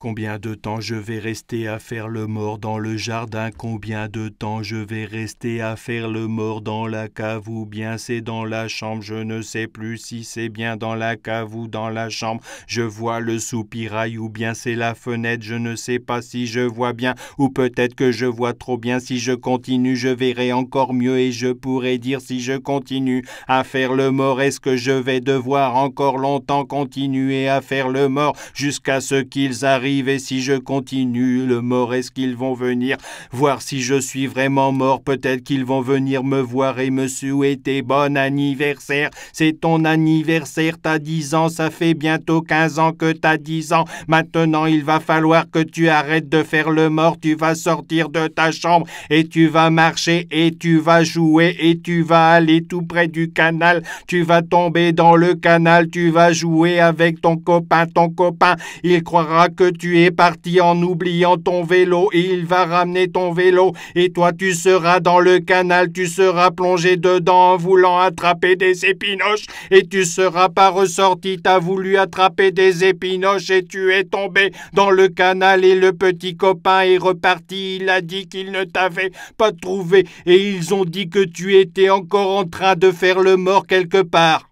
Combien de temps je vais rester à faire le mort dans le jardin Combien de temps je vais rester à faire le mort dans la cave ou bien c'est dans la chambre Je ne sais plus si c'est bien dans la cave ou dans la chambre. Je vois le soupirail ou bien c'est la fenêtre. Je ne sais pas si je vois bien ou peut-être que je vois trop bien. Si je continue, je verrai encore mieux et je pourrai dire si je continue à faire le mort, est-ce que je vais devoir encore longtemps continuer à faire le mort jusqu'à ce qu'ils arrivent et si je continue Le mort, est-ce qu'ils vont venir voir si je suis vraiment mort Peut-être qu'ils vont venir me voir et me souhaiter bon anniversaire. C'est ton anniversaire, t'as 10 ans, ça fait bientôt 15 ans que t'as 10 ans. Maintenant, il va falloir que tu arrêtes de faire le mort, tu vas sortir de ta chambre et tu vas marcher et tu vas jouer et tu vas aller tout près du canal, tu vas tomber dans le canal, tu vas jouer avec ton copain, ton copain, il croira que tu es parti en oubliant ton vélo, et il va ramener ton vélo, et toi tu seras dans le canal, tu seras plongé dedans en voulant attraper des épinoches, et tu seras pas ressorti, t'as voulu attraper des épinoches, et tu es tombé dans le canal, et le petit copain est reparti, il a dit qu'il ne t'avait pas trouvé, et ils ont dit que tu étais encore en train de faire le mort quelque part.